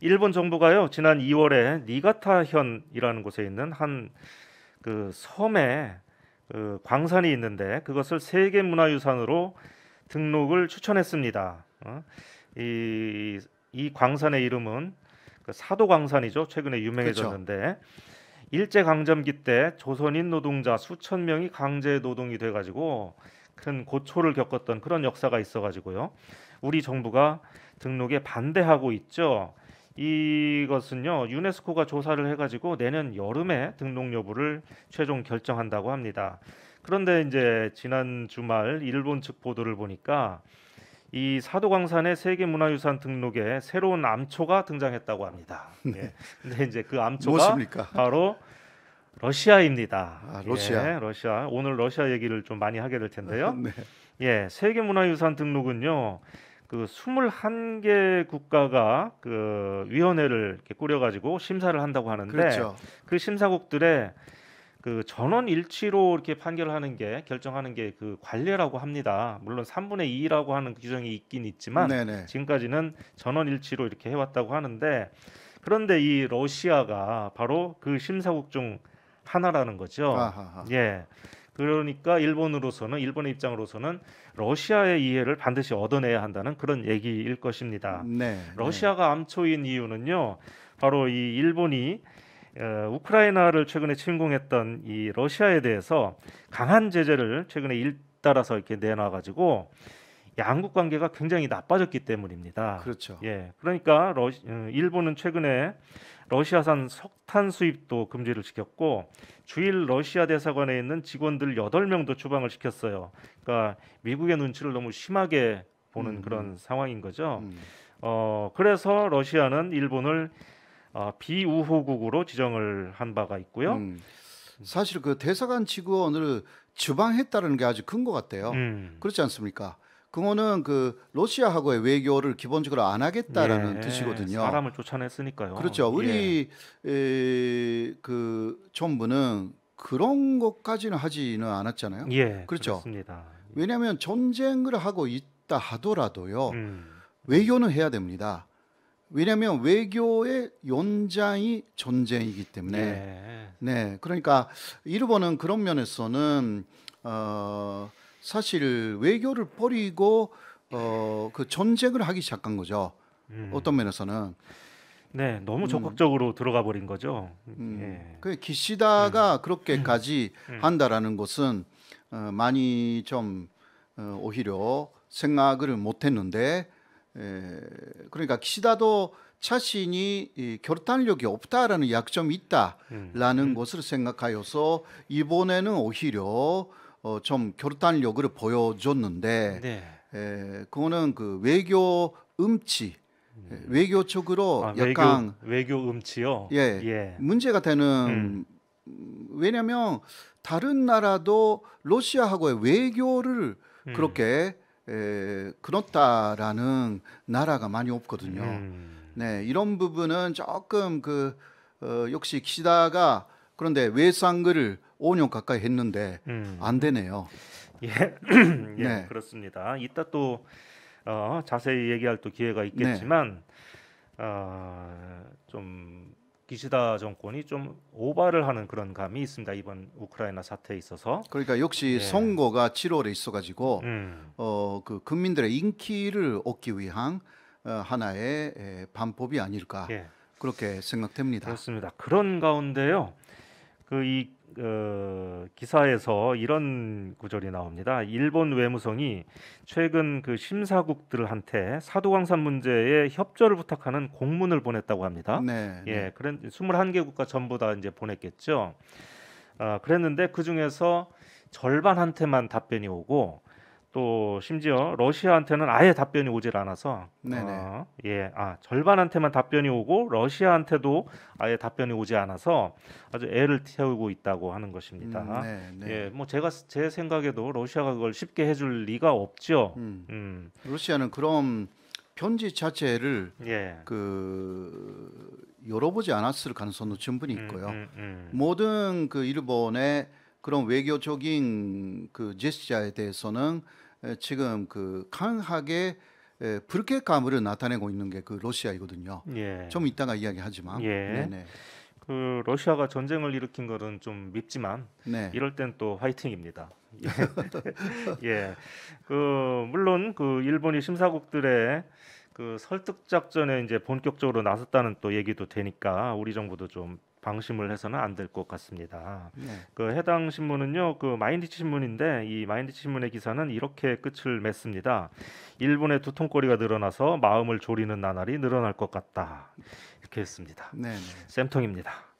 일본 정부가요 지난 2월에 니가타현이라는 곳에 있는 한 그 섬에 그 광산이 있는데 그것을 세계 문화유산으로 등록을 추천했습니다. 어? 이, 이 광산의 이름은 그 사도 광산이죠. 최근에 유명해졌는데 그쵸. 그렇죠. 일제 강점기 때 조선인 노동자 수천 명이 강제 노동이 돼가지고 큰 고초를 겪었던 그런 역사가 있어가지고요. 우리 정부가 등록에 반대하고 있죠. 이것은요 유네스코가 조사를 해가지고 내년 여름에 등록 여부를 최종 결정한다고 합니다. 그런데 이제 지난 주말 일본 측 보도를 보니까 이 사도광산의 세계문화유산 등록에 새로운 암초가 등장했다고 합니다. 네. 예. 근데 이제 그 암초가 무엇입니까? 바로 러시아입니다. 아, 러시아. 예, 러시아. 오늘 러시아 얘기를 좀 많이 하게 될 텐데요. 네. 예, 세계문화유산 등록은요. 그 21개 국가가 그 위원회를 이렇게 꾸려가지고 심사를 한다고 하는데 그렇죠. 그 심사국들의 그 전원 일치로 이렇게 판결하는 게 결정하는 게 그 관례라고 합니다. 물론 3분의 2라고 하는 그 규정이 있긴 있지만 네네. 지금까지는 전원 일치로 이렇게 해왔다고 하는데 그런데 이 러시아가 바로 그 심사국 중 하나라는 거죠. 아하하. 예. 그러니까 일본으로서는 일본의 입장으로서는 러시아의 이해를 반드시 얻어내야 한다는 그런 얘기일 것입니다. 네, 네, 러시아가 암초인 이유는요. 바로 이 일본이 어, 우크라이나를 최근에 침공했던 이 러시아에 대해서 강한 제재를 최근에 일 따라서 이렇게 내놔 가지고 양국 관계가 굉장히 나빠졌기 때문입니다. 그렇죠. 예, 그러니까 러시, 음, 일본은 최근에 러시아산 석탄 수입도 금지를 시켰고 주일 러시아 대사관에 있는 직원들 여 명도 추방을 시켰어요. 그러니까 미국의 눈치를 너무 심하게 보는 음. 그런 상황인 거죠. 음. 어, 그래서 러시아는 일본을 어, 비우호국으로 지정을 한 바가 있고요. 음. 사실 그 대사관 직원을 주방했다는 게 아주 큰 것 같아요. 음. 그렇지 않습니까? 그거는 그 러시아하고의 외교를 기본적으로 안 하겠다라는 예, 뜻이거든요. 사람을 쫓아냈으니까요. 그렇죠. 예. 우리 예. 그 정부는 그런 것까지는 하지는 않았잖아요. 예, 그렇죠. 그렇습니다. 왜냐하면 전쟁을 하고 있다 하더라도요. 음. 외교는 해야 됩니다. 왜냐하면 외교의 연장이 전쟁이기 때문에 예. 네 그러니까 일본은 그런 면에서는 어. 사실 외교를 버리고 어, 그 전쟁을 하기 시작한 거죠. 음. 어떤 면에서는. 네, 너무 음. 적극적으로 음. 들어가 버린 거죠. 음. 예. 그 기시다가 음. 그렇게까지 음. 한다라는 것은 어, 많이 좀 어, 오히려 생각을 못했는데, 에, 예, 그러니까 기시다도 자신이 이 결단력이 없다라는 약점이 있다라는 것을 생각하여서 이번에는 오히려 어, 좀 결단 력을 보여줬는데 네. 에, 그거는 그 외교 음치 음. 외교 쪽으로 아, 약간 외교, 외교 음치요. 예, 예, 문제가 되는 음. 음 왜냐하면 다른 나라도 러시아하고의 외교를 음. 그렇게 에, 그렇다라는 나라가 많이 없거든요. 음. 네, 이런 부분은 조금 그 어, 역시 기시다가 그런데 외상글을 5년 가까이 했는데 음. 안 되네요. 예, 예 네. 그렇습니다. 이따 또 어, 자세히 얘기할 또 기회가 네. 있겠지만 네. 어, 좀 기시다 정권이 좀 오바를 하는 그런 감이 있습니다 이번 우크라이나 사태에 있어서. 그러니까 역시 예. 선거가 7월에 있어가지고 음. 어그 국민들의 인기를 얻기 위한 어, 하나의 에, 반법이 아닐까 예. 그렇게 생각됩니다. 그렇습니다. 그런 가운데요, 그이 그 기사에서 이런 구절이 나옵니다. 일본 외무성이 최근 그 심사국들한테 사도광산 문제에 협조를 부탁하는 공문을 보냈다고 합니다. 네. 예, 네. 그런 21개 국가 전부 다 이제 보냈겠죠. 아, 그랬는데 그 중에서 절반한테만 답변이 오고 또 심지어 러시아한테는 아예 답변이 오질 않아서 네네. 어, 예, 아 절반한테만 답변이 오고 러시아한테도 아예 답변이 오지 않아서 아주 애를 태우고 있다고 하는 것입니다. 음, 네, 네. 예, 뭐 제가 제 생각에도 러시아가 그걸 쉽게 해줄 리가 없죠. 음. 음. 러시아는 그럼 편지 자체를 예. 그 열어보지 않았을 가능성도 충분히 음, 있고요. 음, 음. 모든 그 일본의 그런 외교적인 그 제스처에 대해서는 지금 그 강하게 불쾌감을 나타내고 있는 게 그 러시아이거든요. 예. 좀 이따가 이야기하지만. 예. 네그 러시아가 전쟁을 일으킨 것은 좀 밉지만 네. 이럴 땐 또 화이팅입니다. 예. 예. 그 물론 그 일본이 심사국들의 그 설득 작전에 이제 본격적으로 나섰다는 또 얘기도 되니까 우리 정부도 좀 방심을 해서는 안 될 것 같습니다. 네. 그 해당 신문은요, 그 마인디치 신문인데 이 마인디치 신문의 기사는 이렇게 끝을 맺습니다. 일본의 두통거리가 늘어나서 마음을 졸이는 나날이 늘어날 것 같다. 이렇게 했습니다. 네, 네. 쌤통입니다.